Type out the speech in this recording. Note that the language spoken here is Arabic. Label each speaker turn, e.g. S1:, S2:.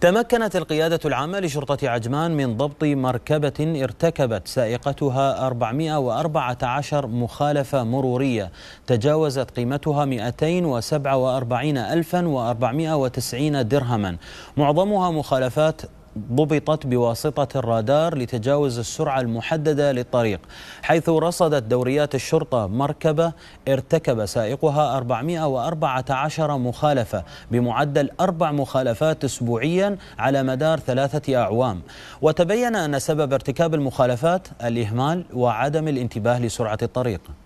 S1: تمكنت القيادة العامة لشرطة عجمان من ضبط مركبة ارتكبت سائقتها 414 مخالفة مرورية تجاوزت قيمتها 247,490 درهما معظمها مخالفات ضبطت بواسطة الرادار لتجاوز السرعة المحددة للطريق حيث رصدت دوريات الشرطة مركبة ارتكب سائقها 414 مخالفة بمعدل أربع مخالفات أسبوعيا على مدار ثلاثة أعوام وتبين أن سبب ارتكاب المخالفات الإهمال وعدم الانتباه لسرعة الطريق